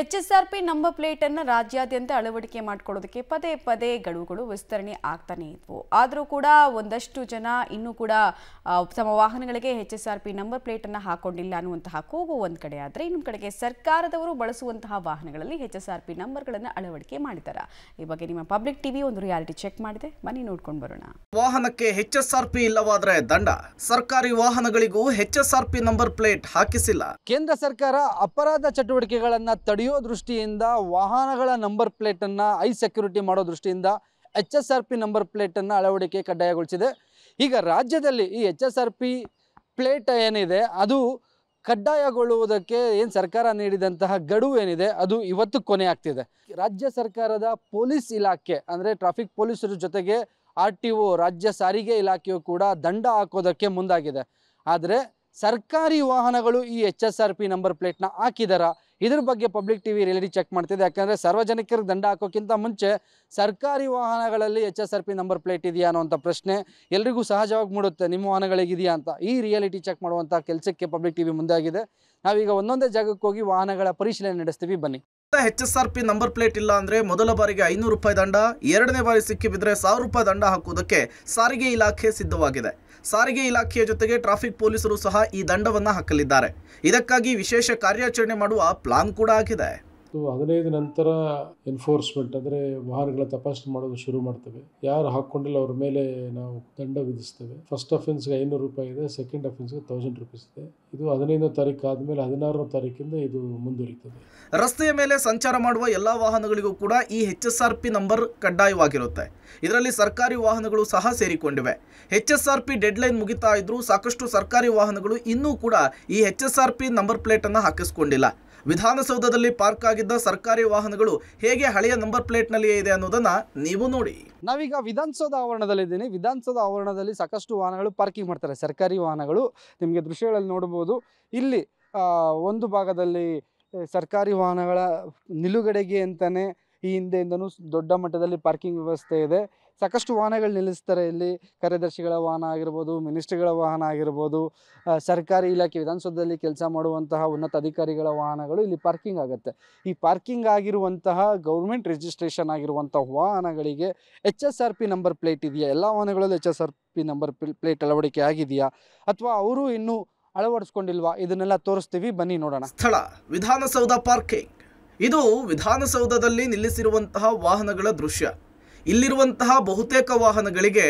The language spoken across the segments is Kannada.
H S R P number ಪ್ಲೇಟನ್ನು ರಾಜ್ಯಾದ್ಯಂತ ಅಳವಡಿಕೆ ಮಾಡಿಕೊಳ್ಳೋದಕ್ಕೆ ಪದೇ ಪದೇ ಗಡುವುಗಳು ವಿಸ್ತರಣೆ ಆಗ್ತಾನೆ ಇದ್ವು ಆದರೂ ಕೂಡ ಒಂದಷ್ಟು ಜನ ಇನ್ನೂ ಕೂಡ ತಮ್ಮ ವಾಹನಗಳಿಗೆ H S R P number ಪ್ಲೇಟನ್ನು ಹಾಕೊಂಡಿಲ್ಲ ಅನ್ನುವಂತಹ ಕೂಗು ಒಂದು ಕಡೆ ಆದರೆ ಇನ್ನೊಂದು ಕಡೆಗೆ ಸರ್ಕಾರದವರು ಬಳಸುವಂತಹ ವಾಹನಗಳಲ್ಲಿ ಎಚ್ ಎಸ್ ಆರ್ ಪಿ ನಂಬರ್ಗಳನ್ನು ಅಳವಡಿಕೆ ಮಾಡಿದ್ದಾರೆ ಈ ಬಗ್ಗೆ ನಿಮ್ಮ ಪಬ್ಲಿಕ್ ಟಿವಿ ಒಂದು ರಿಯಾಲಿಟಿ ಚೆಕ್ ಮಾಡಿದೆ ಬನ್ನಿ ನೋಡ್ಕೊಂಡು ಬರೋಣ ವಾಹನಕ್ಕೆ ಎಚ್ ಎಸ್ ಆರ್ ಪಿ ಇಲ್ಲವಾದರೆ ದಂಡ ಸರ್ಕಾರಿ ವಾಹನಗಳಿಗೂ H S R P number plate ಹಾಕಿಸಿಲ್ಲ ಕೇಂದ್ರ ಸರ್ಕಾರ ಅಪರಾಧ ಚಟುವಟಿಕೆಗಳನ್ನು ತಡೆಯೋ ದೃಷ್ಟಿಯಿಂದ ವಾಹನಗಳ ನಂಬರ್ ಪ್ಲೇಟನ್ನು ಐ ಸೆಕ್ಯೂರಿಟಿ ಮಾಡೋ ದೃಷ್ಟಿಯಿಂದ H S R P number ಪ್ಲೇಟನ್ನು ಅಳವಡಿಕೆ ಕಡ್ಡಾಯಗೊಳಿಸಿದೆ ಈಗ ರಾಜ್ಯದಲ್ಲಿ ಈ H S R P plate ಏನಿದೆ ಅದು ಕಡ್ಡಾಯಗೊಳ್ಳುವುದಕ್ಕೆ ಏನು ಸರ್ಕಾರ ನೀಡಿದಂತಹ ಗಡುವು ಏನಿದೆ ಅದು ಇವತ್ತು ಕೊನೆ ಆಗ್ತಿದೆ ರಾಜ್ಯ ಸರ್ಕಾರದ ಪೊಲೀಸ್ ಇಲಾಖೆ ಅಂದರೆ ಟ್ರಾಫಿಕ್ ಪೊಲೀಸರ ಜೊತೆಗೆ ಆರ್ ಟಿ ಒ ರಾಜ್ಯ ಸಾರಿಗೆ ಇಲಾಖೆಯು ಕೂಡ ದಂಡ ಹಾಕೋದಕ್ಕೆ ಮುಂದಾಗಿದೆ ಆದರೆ ಸರ್ಕಾರಿ ವಾಹನಗಳು ಈ H S R P number ಪ್ಲೇಟ್ನ ಹಾಕಿದಾರ ಇದ್ರ ಬಗ್ಗೆ ಪಬ್ಲಿಕ್ ಟಿವಿ ರಿಯಾಲಿಟಿ ಚೆಕ್ ಮಾಡ್ತಿದೆ ಯಾಕಂದರೆ ಸಾರ್ವಜನಿಕರಿಗೆ ದಂಡ ಹಾಕೋಕ್ಕಿಂತ ಮುಂಚೆ ಸರ್ಕಾರಿ ವಾಹನಗಳಲ್ಲಿ H S R P number plate ಇದೆಯಾ ಅನ್ನೋಂಥ ಪ್ರಶ್ನೆ ಎಲ್ರಿಗೂ ಸಹಜವಾಗಿ ಮೂಡುತ್ತೆ ನಿಮ್ಮ ವಾಹನಗಳಿಗಿದೆಯಾ ಅಂತ ಈ ರಿಯಾಲಿಟಿ ಚೆಕ್ ಮಾಡುವಂಥ ಕೆಲಸಕ್ಕೆ ಪಬ್ಲಿಕ್ ಟಿವಿ ಮುಂದಾಗಿದೆ ನಾವೀಗ ಒಂದೊಂದೇ ಜಾಗಕ್ಕೆ ಹೋಗಿ ವಾಹನಗಳ ಪರಿಶೀಲನೆ ನಡೆಸ್ತೀವಿ ಬನ್ನಿ H S R P number plate ಇಲ್ಲ ಅಂದ್ರೆ ಮೊದಲ ಬಾರಿಗೆ ಐನೂರು ರೂಪಾಯಿ ದಂಡ ಎರಡನೇ ಬಾರಿ ಸಿಕ್ಕಿಬಿದ್ರೆ ಸಾವಿರ ರೂಪಾಯಿ ದಂಡ ಹಾಕುವುದಕ್ಕೆ ಸಾರಿಗೆ ಇಲಾಖೆ ಸಿದ್ಧವಾಗಿದೆ ಸಾರಿಗೆ ಇಲಾಖೆಯ ಜೊತೆಗೆ ಟ್ರಾಫಿಕ್ ಪೊಲೀಸರು ಸಹ ಈ ದಂಡವನ್ನು ಹಾಕಲಿದ್ದಾರೆ ಇದಕ್ಕಾಗಿ ವಿಶೇಷ ಕಾರ್ಯಾಚರಣೆ ಮಾಡುವ ಪ್ಲಾನ್ ಕೂಡ ಆಗಿದೆ ಹದಿನೈದು ನಂತರ ಎನ್ಫೋರ್ಸ್ಮೆಂಟ್ ಅಂದರೆ ವಾಹನಗಳ ತಪಾಸಣೆ ಮಾಡೋದು ಶುರು ಮಾಡ್ತೇವೆ ಯಾರು ಹಾಕ್ಕೊಂಡಿಲ್ಲ ಅವ್ರ ಮೇಲೆ ನಾವು ದಂಡ ವಿಧಿಸ್ತೇವೆ ಫಸ್ಟ್ ಅಫೆನ್ಸ್ಗೆ ಐನೂರು ರೂಪಾಯಿ ಇದೆ ಸೆಕೆಂಡ್ ಅಫೆನ್ಸ್ಗೆ ತೌಸಂಡ್ ರುಪೀಸ್ ಇದೆ ಇದು ಹದಿನೈದನೇ ತಾರೀಕು ಆದಮೇಲೆ ಹದಿನಾರನೇ ತಾರೀಕಿಂದ ಇದು ಮುಂದುವರಿತದೆ ರಸ್ತೆಯ ಮೇಲೆ ಸಂಚಾರ ಮಾಡುವ ಎಲ್ಲ ವಾಹನಗಳಿಗೂ ಕೂಡ ಈ H S R P number ಕಡ್ಡಾಯವಾಗಿರುತ್ತೆ ಇದರಲ್ಲಿ ಸರ್ಕಾರಿ ವಾಹನಗಳು ಸಹ ಸೇರಿಕೊಂಡಿವೆ H S R P deadline ಮುಗಿತಾ ಇದ್ರೂ ಸಾಕಷ್ಟು ಸರ್ಕಾರಿ ವಾಹನಗಳು ಇನ್ನೂ ಕೂಡ ಈ H S R P number ಪ್ಲೇಟನ್ನು ಹಾಕಿಸ್ಕೊಂಡಿಲ್ಲ ವಿಧಾನಸೌಧದಲ್ಲಿ ಪಾರ್ಕ್ ಆಗಿದ್ದ ಸರ್ಕಾರಿ ವಾಹನಗಳು ಹೇಗೆ ಹಳೆಯ ನಂಬರ್ ಪ್ಲೇಟ್ನಲ್ಲಿಯೇ ಇದೆ ಅನ್ನೋದನ್ನು ನೀವು ನೋಡಿ ನಾವೀಗ ವಿಧಾನಸೌಧ ಆವರಣದಲ್ಲಿ ಇದ್ದೀನಿ ವಿಧಾನಸೌಧ ಆವರಣದಲ್ಲಿ ಸಾಕಷ್ಟು ವಾಹನಗಳು ಪಾರ್ಕಿಂಗ್ ಮಾಡ್ತಾರೆ ಸರ್ಕಾರಿ ವಾಹನಗಳು ನಿಮಗೆ ದೃಶ್ಯಗಳಲ್ಲಿ ನೋಡ್ಬೋದು ಇಲ್ಲಿ ಒಂದು ಭಾಗದಲ್ಲಿ ಸರ್ಕಾರಿ ವಾಹನಗಳ ನಿಲುಗಡೆಗೆ ಅಂತಲೇ ಈ ಹಿಂದೆಯಿಂದನೂ ದೊಡ್ಡ ಮಟ್ಟದಲ್ಲಿ ಪಾರ್ಕಿಂಗ್ ವ್ಯವಸ್ಥೆ ಇದೆ ಸಾಕಷ್ಟು ವಾಹನಗಳು ನಿಲ್ಲಿಸ್ತಾರೆ ಇಲ್ಲಿ ಕಾರ್ಯದರ್ಶಿಗಳ ವಾಹನ ಆಗಿರ್ಬೋದು ಮಿನಿಸ್ಟ್ರಿಗಳ ವಾಹನ ಆಗಿರ್ಬೋದು ಸರ್ಕಾರಿ ಇಲಾಖೆ ವಿಧಾನಸೌಧದಲ್ಲಿ ಕೆಲಸ ಮಾಡುವಂತಹ ಉನ್ನತ ಅಧಿಕಾರಿಗಳ ವಾಹನಗಳು ಇಲ್ಲಿ ಪಾರ್ಕಿಂಗ್ ಆಗುತ್ತೆ ಈ ಪಾರ್ಕಿಂಗ್ ಆಗಿರುವಂತಹ ಗೌರ್ಮೆಂಟ್ ರಿಜಿಸ್ಟ್ರೇಷನ್ ಆಗಿರುವಂತಹ ವಾಹನಗಳಿಗೆ H S R P number plate ಇದೆಯಾ ಎಲ್ಲ ವಾಹನಗಳಲ್ಲೂ H S R P number plate ಅಳವಡಿಕೆ ಆಗಿದೆಯಾ ಅಥವಾ ಅವರು ಇನ್ನೂ ಅಳವಡಿಸ್ಕೊಂಡಿಲ್ವಾ ಇದನ್ನೆಲ್ಲ ತೋರಿಸ್ತೀವಿ ಬನ್ನಿ ನೋಡೋಣ ಸ್ಥಳ ವಿಧಾನಸೌಧ ಪಾರ್ಕಿಂಗ್ ಇದು ವಿಧಾನಸೌಧದಲ್ಲಿ ನಿಲ್ಲಿಸಿರುವಂತಹ ವಾಹನಗಳ ದೃಶ್ಯ ಇಲ್ಲಿರುವಂತಹ ಬಹುತೇಕ ವಾಹನಗಳಿಗೆ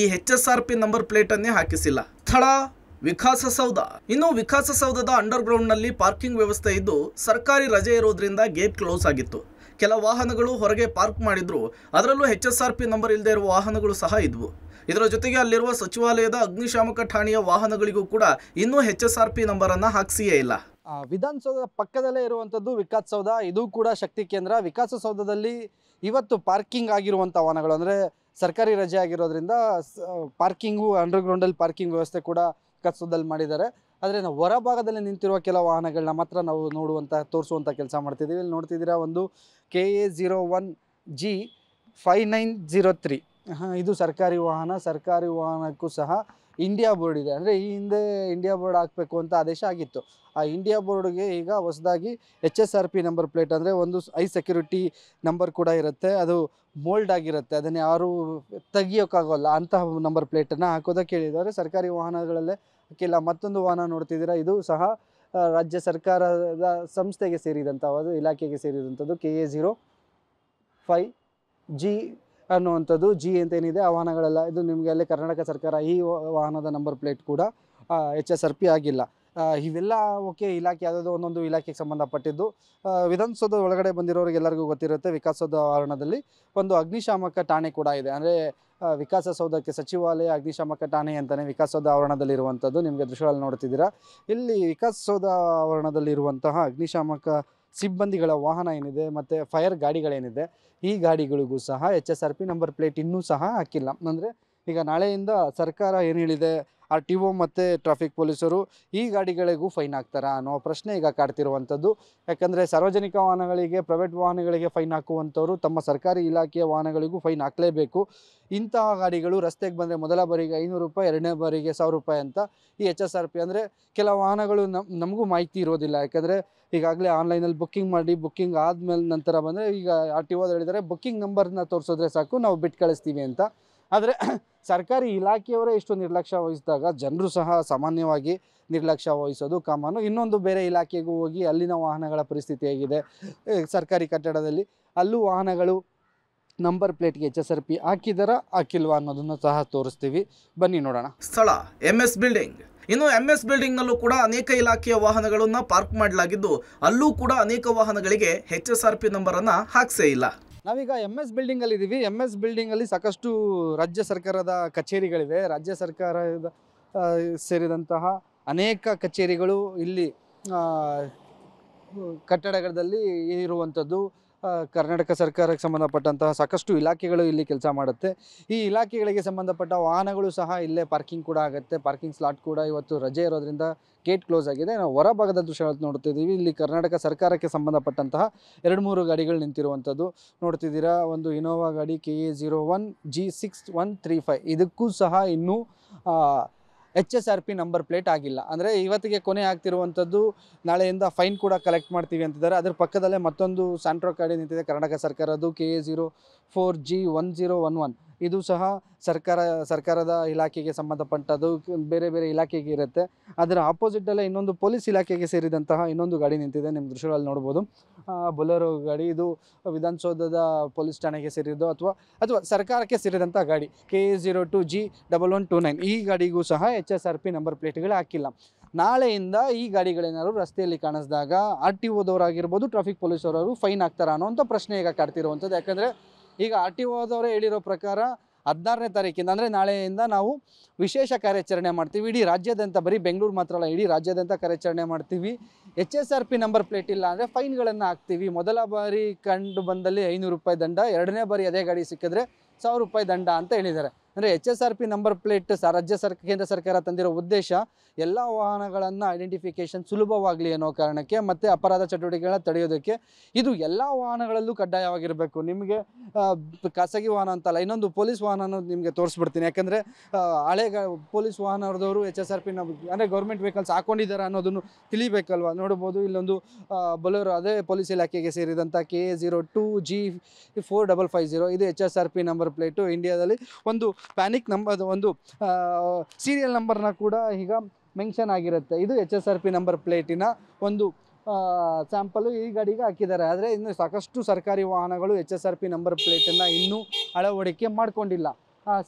ಈ H S R P number ಪ್ಲೇಟನ್ನೇ ಹಾಕಿಸಿಲ್ಲ ಸ್ಥಳ ವಿಕಾಸಸೌಧ ಇನ್ನು ವಿಕಾಸಸೌಧದ ಅಂಡರ್ ನಲ್ಲಿ ಪಾರ್ಕಿಂಗ್ ವ್ಯವಸ್ಥೆ ಇದ್ದು ಸರ್ಕಾರಿ ರಜೆ ಇರೋದ್ರಿಂದ ಗೇಟ್ ಕ್ಲೋಸ್ ಆಗಿತ್ತು ಕೆಲ ವಾಹನಗಳು ಹೊರಗೆ ಪಾರ್ಕ್ ಮಾಡಿದ್ರು ಅದರಲ್ಲೂ H S R P number ಇಲ್ಲದೆ ಇರುವ ವಾಹನಗಳು ಸಹ ಇದ್ವು ಇದರ ಜೊತೆಗೆ ಅಲ್ಲಿರುವ ಸಚಿವಾಲಯದ ಅಗ್ನಿಶಾಮಕ ಠಾಣೆಯ ವಾಹನಗಳಿಗೂ ಕೂಡ ಇನ್ನೂ ಹೆಚ್ ಎಸ್ ಆರ್ ಪಿ ನಂಬರನ್ನು ಹಾಕಿಸಿಯೇ ಇಲ್ಲ ವಿಧಾನಸೌಧ ಪಕ್ಕದಲ್ಲೇ ಇರುವಂಥದ್ದು ವಿಕಾಸಸೌಧ ಇದು ಕೂಡ ಶಕ್ತಿ ಕೇಂದ್ರ ವಿಕಾಸಸೌಧದಲ್ಲಿ ಇವತ್ತು ಪಾರ್ಕಿಂಗ್ ಆಗಿರುವಂಥ ವಾಹನಗಳು ಅಂದರೆ ಸರ್ಕಾರಿ ರಜೆ ಆಗಿರೋದ್ರಿಂದ ಪಾರ್ಕಿಂಗು ಅಂಡರ್ಗ್ರೌಂಡಲ್ಲಿ ಪಾರ್ಕಿಂಗ್ ವ್ಯವಸ್ಥೆ ಕೂಡ ವಿಕಾಸಸೌಧದಲ್ಲಿ ಮಾಡಿದ್ದಾರೆ ಆದರೆ ಹೊರಭಾಗದಲ್ಲಿ ನಿಂತಿರುವ ಕೆಲ ವಾಹನಗಳನ್ನ ಮಾತ್ರ ನಾವು ನೋಡುವಂಥ ತೋರಿಸುವಂಥ ಕೆಲಸ ಮಾಡ್ತಿದ್ದೀವಿ ಇಲ್ಲಿ ನೋಡ್ತಿದ್ದೀರಾ ಒಂದು K A zero one G five nine zero three ಇದು ಸರ್ಕಾರಿ ವಾಹನ ಸರ್ಕಾರಿ ವಾಹನಕ್ಕೂ ಸಹ ಇಂಡಿಯಾ ಬೋರ್ಡ್ ಇದೆ ಅಂದರೆ ಈ ಹಿಂದೆ ಇಂಡಿಯಾ ಬೋರ್ಡ್ ಹಾಕಬೇಕು ಅಂತ ಆದೇಶ ಆಗಿತ್ತು ಆ ಇಂಡಿಯಾ ಬೋರ್ಡ್ಗೆ ಈಗ ಹೊಸದಾಗಿ H S R P number plate ಅಂದರೆ ಒಂದು ಐ ಸೆಕ್ಯೂರಿಟಿ ನಂಬರ್ ಕೂಡ ಇರುತ್ತೆ ಅದು ಮೋಲ್ಡ್ ಆಗಿರುತ್ತೆ ಅದನ್ನು ಯಾರೂ ತೆಗಿಯೋಕ್ಕಾಗೋಲ್ಲ ಅಂತಹ ನಂಬರ್ ಪ್ಲೇಟನ್ನು ಹಾಕೋದಕ್ಕೆ ಕೇಳಿದ್ದಾರೆ ಸರ್ಕಾರಿ ವಾಹನಗಳಲ್ಲೇ ಹಾಕಿಲ್ಲ ಮತ್ತೊಂದು ವಾಹನ ನೋಡ್ತಿದ್ದೀರಾ ಇದು ಸಹ ರಾಜ್ಯ ಸರ್ಕಾರದ ಸಂಸ್ಥೆಗೆ ಸೇರಿದಂಥ ಇಲಾಖೆಗೆ ಸೇರಿದಂಥದ್ದು K A zero five G ಅನ್ನುವಂಥದ್ದು ಜಿ ಅಂತ ಏನಿದೆ ಆ ವಾಹನಗಳೆಲ್ಲ ಇದು ನಿಮಗೆ ಅಲ್ಲಿ ಕರ್ನಾಟಕ ಸರ್ಕಾರ ಈ ವಾಹನದ ನಂಬರ್ ಪ್ಲೇಟ್ ಕೂಡ ಎಚ್ ಎಸ್ ಆರ್ ಪಿ ಆಗಿಲ್ಲ ಇವೆಲ್ಲ ಓಕೆ ಇಲಾಖೆ ಯಾವುದಾದ್ರು ಒಂದೊಂದು ಇಲಾಖೆಗೆ ಸಂಬಂಧಪಟ್ಟಿದ್ದು ವಿಧಾನಸೌಧ ಒಳಗಡೆ ಬಂದಿರೋರಿಗೆಲ್ಲರಿಗೂ ಗೊತ್ತಿರುತ್ತೆ ವಿಕಾಸೋದ ಆವರಣದಲ್ಲಿ ಒಂದು ಅಗ್ನಿಶಾಮಕ ಠಾಣೆ ಕೂಡ ಇದೆ ಅಂದರೆ ವಿಕಾಸಸೌಧಕ್ಕೆ ಸಚಿವಾಲಯ ಅಗ್ನಿಶಾಮಕ ಠಾಣೆ ಅಂತಲೇ ಆವರಣದಲ್ಲಿ ಆವರಣದಲ್ಲಿರುವಂಥದ್ದು ನಿಮಗೆ ದೃಶ್ಯಗಳಲ್ಲಿ ನೋಡ್ತಿದ್ದೀರಾ ಇಲ್ಲಿ ವಿಕಾಸಸೌಧ ಆವರಣದಲ್ಲಿರುವಂತಹ ಅಗ್ನಿಶಾಮಕ ಸಿಬ್ಬಂದಿಗಳ ವಾಹನ ಏನಿದೆ ಮತ್ತು ಫೈರ್ ಗಾಡಿಗಳೇನಿದೆ ಈ ಗಾಡಿಗಳಿಗೂ ಸಹ H S R P number plate ಇನ್ನೂ ಸಹ ಹಾಕಿಲ್ಲ ಅಂದರೆ ಈಗ ನಾಳೆಯಿಂದ ಸರ್ಕಾರ ಏನು ಹೇಳಿದೆ ಆರ್ ಟಿ ಒ ಮತ್ತು ಟ್ರಾಫಿಕ್ ಪೊಲೀಸರು ಈ ಗಾಡಿಗಳಿಗೂ ಫೈನ್ ಹಾಕ್ತಾರೆ ಅನ್ನೋ ಪ್ರಶ್ನೆ ಈಗ ಕಾಡ್ತಿರುವಂಥದ್ದು ಯಾಕಂದರೆ ಸಾರ್ವಜನಿಕ ವಾಹನಗಳಿಗೆ ಪ್ರೈವೇಟ್ ವಾಹನಗಳಿಗೆ ಫೈನ್ ಹಾಕುವಂಥವ್ರು ತಮ್ಮ ಸರ್ಕಾರಿ ಇಲಾಖೆಯ ವಾಹನಗಳಿಗೂ ಫೈನ್ ಹಾಕಲೇಬೇಕು ಇಂತಹ ಗಾಡಿಗಳು ರಸ್ತೆಗೆ ಬಂದರೆ ಮೊದಲ ಬಾರಿಗೆ ಐನೂರು ರೂಪಾಯಿ ಎರಡನೇ ಬಾರಿಗೆ ಸಾವಿರ ರೂಪಾಯಿ ಅಂತ ಈ ಎಚ್ ಎಸ್ ಆರ್ ಪಿ ಅಂದರೆ ಕೆಲವು ವಾಹನಗಳು ನಮ್ ನಮಗೂ ಮಾಹಿತಿ ಇರೋದಿಲ್ಲ ಯಾಕಂದರೆ ಈಗಾಗಲೇ ಆನ್ಲೈನಲ್ಲಿ ಬುಕ್ಕಿಂಗ್ ಮಾಡಿ ಬುಕ್ಕಿಂಗ್ ಆದಮೇಲೆ ನಂತರ ಬಂದರೆ ಈಗ ಆರ್ ಟಿ ಓದ ಹೇಳಿದರೆ ಬುಕ್ಕಿಂಗ್ ನಂಬರ್ನ ತೋರಿಸಿದ್ರೆ ಸಾಕು ನಾವು ಬಿಟ್ಟು ಕಳಿಸ್ತೀವಿ ಅಂತ ಆದರೆ ಸರ್ಕಾರಿ ಇಲಾಖೆಯವರೇ ಇಷ್ಟು ನಿರ್ಲಕ್ಷ್ಯ ವಹಿಸಿದಾಗ ಜನರು ಸಹ ಸಾಮಾನ್ಯವಾಗಿ ನಿರ್ಲಕ್ಷ್ಯ ವಹಿಸೋದು ಕಾಮಾನು ಇನ್ನೊಂದು ಬೇರೆ ಇಲಾಖೆಗೂ ಹೋಗಿ ಅಲ್ಲಿನ ವಾಹನಗಳ ಪರಿಸ್ಥಿತಿ ಹೇಗಿದೆ ಸರ್ಕಾರಿ ಕಟ್ಟಡದಲ್ಲಿ ಅಲ್ಲೂ ವಾಹನಗಳು ನಂಬರ್ ಪ್ಲೇಟ್ಗೆ ಎಚ್ ಎಸ್ ಆರ್ ಪಿ ಹಾಕಿದಾರ ಹಾಕಿಲ್ವಾ ಅನ್ನೋದನ್ನು ಸಹ ತೋರಿಸ್ತೀವಿ ಬನ್ನಿ ನೋಡೋಣ ಸ್ಥಳ ಎಂ ಎಸ್ ಬಿಲ್ಡಿಂಗ್ ಇನ್ನು ಎಂ ಎಸ್ ಬಿಲ್ಡಿಂಗ್ನಲ್ಲೂ ಕೂಡ ಅನೇಕ ಇಲಾಖೆಯ ವಾಹನಗಳನ್ನು ಪಾರ್ಕ್ ಮಾಡಲಾಗಿದ್ದು ಅಲ್ಲೂ ಕೂಡ ಅನೇಕ ವಾಹನಗಳಿಗೆ ಎಚ್ ಎಸ್ ಆರ್ ಪಿ ನಂಬರನ್ನು ಹಾಕ್ಸೇ ಇಲ್ಲ ನಾವೀಗ ಎಮ್ ಎಸ್ ಬಿಲ್ಡಿಂಗ್ ಅಲ್ಲಿ ಇದೀವಿ ಎಮ್ ಎಸ್ ಬಿಲ್ಡಿಂಗ್ ಅಲ್ಲಿ ಸಾಕಷ್ಟು ರಾಜ್ಯ ಸರ್ಕಾರದ ಕಚೇರಿಗಳಿವೆ ರಾಜ್ಯ ಸರ್ಕಾರದ ಸೇರಿದಂತಹ ಅನೇಕ ಕಚೇರಿಗಳು ಇಲ್ಲಿ ಕಟ್ಟಡಗಳಲ್ಲಿ ಇರುವಂಥದ್ದು ಕರ್ನಾಟಕ ಸರ್ಕಾರಕ್ಕೆ ಸಂಬಂಧಪಟ್ಟಂತಹ ಸಾಕಷ್ಟು ಇಲಾಖೆಗಳು ಇಲ್ಲಿ ಕೆಲಸ ಮಾಡುತ್ತೆ ಈ ಇಲಾಖೆಗಳಿಗೆ ಸಂಬಂಧಪಟ್ಟ ವಾಹನಗಳು ಸಹ ಇಲ್ಲೇ ಪಾರ್ಕಿಂಗ್ ಕೂಡ ಆಗುತ್ತೆ ಪಾರ್ಕಿಂಗ್ ಸ್ಲಾಟ್ ಕೂಡ ಇವತ್ತು ರಜೆ ಇರೋದ್ರಿಂದ ಗೇಟ್ ಕ್ಲೋಸ್ ಆಗಿದೆ ನಾವು ಹೊರಭಾಗದ ದೃಶ್ಯಗಳನ್ನು ನೋಡ್ತಿದ್ದೀವಿ ಇಲ್ಲಿ ಕರ್ನಾಟಕ ಸರ್ಕಾರಕ್ಕೆ ಸಂಬಂಧಪಟ್ಟಂತಹ ಎರಡು ಮೂರು ಗಾಡಿಗಳು ನಿಂತಿರುವಂಥದ್ದು ನೋಡ್ತಿದ್ದೀರಾ ಒಂದು ಇನೋವಾ ಗಾಡಿ K A zero one G six one three five ಇದಕ್ಕೂ ಸಹ ಇನ್ನೂ H S R P number plate ಆಗಿಲ್ಲ ಅಂದರೆ ಇವತ್ತಿಗೆ ಕೊನೆ ಆಗ್ತಿರುವಂಥದ್ದು ನಾಳೆಯಿಂದ ಫೈನ್ ಕೂಡ ಕಲೆಕ್ಟ್ ಮಾಡ್ತೀವಿ ಅಂತಿದ್ದಾರೆ ಅದ್ರ ಪಕ್ಕದಲ್ಲೇ ಮತ್ತೊಂದು ಸ್ಯಾಂಟ್ರೋ ಗಾಡಿ ನಿಂತಿದೆ ಕರ್ನಾಟಕ ಸರ್ಕಾರದ್ದು K A zero four G one zero one one ಇದು ಸಹ ಸರ್ಕಾರ ಸರ್ಕಾರದ ಇಲಾಖೆಗೆ ಸಂಬಂಧಪಟ್ಟದ್ದು ಬೇರೆ ಬೇರೆ ಇಲಾಖೆಗೆ ಇರುತ್ತೆ ಅದರ ಆಪೋಸಿಟಲ್ಲೇ ಇನ್ನೊಂದು ಪೊಲೀಸ್ ಇಲಾಖೆಗೆ ಸೇರಿದಂತಹ ಇನ್ನೊಂದು ಗಾಡಿ ನಿಂತಿದೆ ನಿಮ್ಮ ದೃಶ್ಯಗಳಲ್ಲಿ ನೋಡ್ಬೋದು ಬೊಲೆರೋ ಗಾಡಿ ಇದು ವಿಧಾನಸೌಧದ ಪೊಲೀಸ್ ಠಾಣೆಗೆ ಸೇರಿದ್ದು ಅಥವಾ ಅಥವಾ ಸರ್ಕಾರಕ್ಕೆ ಸೇರಿದಂಥ ಗಾಡಿ K zero two G double one two nine ಈ ಗಾಡಿಗೂ ಸಹ H S R P number ಪ್ಲೇಟ್ಗಳೇ ಹಾಕಿಲ್ಲ ನಾಳೆಯಿಂದ ಈ ಗಾಡಿಗಳೇನಾದ್ರು ರಸ್ತೆಯಲ್ಲಿ ಕಾಣಿಸಿದಾಗ ಆರ್ ಟಿ ಓದವರಾಗಿರ್ಬೋದು ಟ್ರಾಫಿಕ್ ಪೊಲೀಸ್ ಅವರು ಫೈನ್ ಹಾಕ್ತಾರ ಅನ್ನೋಂಥ ಪ್ರಶ್ನೆ ಈಗ ಕಾಡ್ತಿರುವಂಥದ್ದು ಯಾಕಂದರೆ ಈಗ ಆರ್ ಟಿ ಓದವರೇ ಹೇಳಿರೋ ಪ್ರಕಾರ ಹದಿನಾರನೇ ತಾರೀಕಿಂದ ಅಂದರೆ ನಾಳೆಯಿಂದ ನಾವು ವಿಶೇಷ ಕಾರ್ಯಾಚರಣೆ ಮಾಡ್ತೀವಿ ಇಡೀ ರಾಜ್ಯಾದ್ಯಂತ ಬರೀ ಬೆಂಗಳೂರು ಮಾತ್ರ ಅಲ್ಲ ಇಡೀ ರಾಜ್ಯಾದ್ಯಂತ ಕಾರ್ಯಾಚರಣೆ ಮಾಡ್ತೀವಿ H S R P number plate ಇಲ್ಲ ಅಂದರೆ ಫೈನ್ಗಳನ್ನು ಹಾಕ್ತೀವಿ ಮೊದಲ ಬಾರಿ ಕಂಡು ಬಂದಲ್ಲಿ ಐನೂರು ರೂಪಾಯಿ ದಂಡ ಎರಡನೇ ಬಾರಿ ಅದೇ ಗಾಡಿ ಸಿಕ್ಕಿದ್ರೆ ಸಾವಿರ ರೂಪಾಯಿ ದಂಡ ಅಂತ ಹೇಳಿದ್ದಾರೆ ಅಂದರೆ H S R P number plate ರಾಜ್ಯ ಸರ್ ಕೇಂದ್ರ ಸರ್ಕಾರ ತಂದಿರೋ ಉದ್ದೇಶ ಎಲ್ಲ ವಾಹನಗಳನ್ನು ಐಡೆಂಟಿಫಿಕೇಷನ್ ಸುಲಭವಾಗಲಿ ಅನ್ನೋ ಕಾರಣಕ್ಕೆ ಮತ್ತು ಅಪರಾಧ ಚಟುವಟಿಕೆಗಳನ್ನ ತಡೆಯೋದಕ್ಕೆ ಇದು ಎಲ್ಲ ವಾಹನಗಳಲ್ಲೂ ಕಡ್ಡಾಯವಾಗಿರಬೇಕು ನಿಮಗೆ ಖಾಸಗಿ ವಾಹನ ಅಂತಲ್ಲ ಇನ್ನೊಂದು ಪೊಲೀಸ್ ವಾಹನ ನಿಮಗೆ ತೋರಿಸ್ಬಿಡ್ತೀನಿ ಯಾಕಂದರೆ ಹಳೆ ಪೊಲೀಸ್ ವಾಹನದವರು ಎಚ್ ಎಸ್ ಆರ್ ಪಿ ನಾವು ಅಂದರೆ ಗೌರ್ಮೆಂಟ್ ವೆಹಿಕಲ್ಸ್ ಹಾಕೊಂಡಿದ್ದಾರೆ ಅನ್ನೋದನ್ನು ತಿಳಿಬೇಕಲ್ವ ನೋಡ್ಬೋದು ಇಲ್ಲೊಂದು ಬಲೂರು ಅದೇ ಪೊಲೀಸ್ ಇಲಾಖೆಗೆ ಸೇರಿದಂಥ K A zero two G four double five zero ಇದು H S R P number plate ಇಂಡಿಯಾದಲ್ಲಿ ಒಂದು ಪ್ಯಾನಿಕ್ ನಂಬರ್ ಒಂದು ಸೀರಿಯಲ್ ನಂಬರ್ನ ಕೂಡ ಈಗ ಮೆನ್ಷನ್ ಆಗಿರುತ್ತೆ ಇದು H S R P number ಪ್ಲೇಟಿನ ಒಂದು ಸ್ಯಾಂಪಲು ಈ ಗಾಡಿಗೆ ಹಾಕಿದ್ದಾರೆ ಆದರೆ ಇನ್ನು ಸಾಕಷ್ಟು ಸರ್ಕಾರಿ ವಾಹನಗಳು H S R P number ಪ್ಲೇಟನ್ನು ಇನ್ನೂ ಅಳವಡಿಕೆ ಮಾಡಿಕೊಂಡಿಲ್ಲ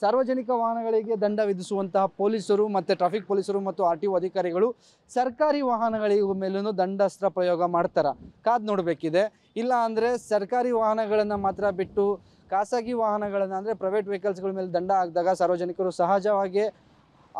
ಸಾರ್ವಜನಿಕ ವಾಹನಗಳಿಗೆ ದಂಡ ವಿಧಿಸುವಂತಹ ಪೊಲೀಸರು ಮತ್ತು ಟ್ರಾಫಿಕ್ ಪೊಲೀಸರು ಮತ್ತು ಆರ್ ಟಿ ಒ ಅಧಿಕಾರಿಗಳು ಸರ್ಕಾರಿ ವಾಹನಗಳಿಗೂ ಮೇಲೂ ದಂಡಾಸ್ತ್ರ ಪ್ರಯೋಗ ಮಾಡ್ತಾರೆ ಕಾದ್ ನೋಡಬೇಕಿದೆ ಇಲ್ಲ ಅಂದರೆ ಸರ್ಕಾರಿ ವಾಹನಗಳನ್ನು ಮಾತ್ರ ಬಿಟ್ಟು ಖಾಸಗಿ ವಾಹನಗಳನ್ನು ಅಂದರೆ ಪ್ರೈವೇಟ್ ವೆಹಿಕಲ್ಸ್ಗಳ ಮೇಲೆ ದಂಡ ಹಾಕಿದಾಗ ಸಾರ್ವಜನಿಕರು ಸಹಜವಾಗಿ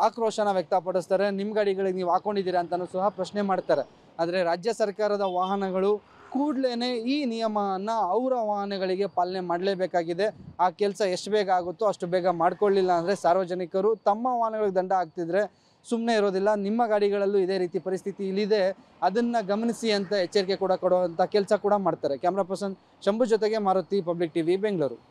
ಆಕ್ರೋಶನ ವ್ಯಕ್ತಪಡಿಸ್ತಾರೆ ನಿಮ್ಮ ಗಾಡಿಗಳಿಗೆ ನೀವು ಹಾಕೊಂಡಿದ್ದೀರಾ ಅಂತಲೂ ಸಹ ಪ್ರಶ್ನೆ ಮಾಡ್ತಾರೆ ಆದರೆ ರಾಜ್ಯ ಸರ್ಕಾರದ ವಾಹನಗಳು ಕೂಡಲೇ ಈ ನಿಯಮವನ್ನು ಅವರ ವಾಹನಗಳಿಗೆ ಪಾಲನೆ ಮಾಡಲೇಬೇಕಾಗಿದೆ ಆ ಕೆಲಸ ಎಷ್ಟು ಬೇಗ ಆಗುತ್ತೋ ಅಷ್ಟು ಬೇಗ ಮಾಡ್ಕೊಳ್ಳಿಲ್ಲ ಅಂದರೆ ಸಾರ್ವಜನಿಕರು ತಮ್ಮ ವಾಹನಗಳಿಗೆ ದಂಡ ಹಾಕ್ತಿದ್ರೆ ಸುಮ್ಮನೆ ಇರೋದಿಲ್ಲ ನಿಮ್ಮ ಗಾಡಿಗಳಲ್ಲೂ ಇದೇ ರೀತಿ ಪರಿಸ್ಥಿತಿ ಇಲ್ಲಿದೆ ಅದನ್ನು ಗಮನಿಸಿ ಅಂತ ಎಚ್ಚರಿಕೆ ಕೂಡ ಕೊಡುವಂಥ ಕೆಲಸ ಕೂಡ ಮಾಡ್ತಾರೆ ಕ್ಯಾಮ್ರಾ ಪರ್ಸನ್ ಶಂಭು ಜೊತೆಗೆ ಮಾರುತಿ ಪಬ್ಲಿಕ್ ಟಿವಿ ಬೆಂಗಳೂರು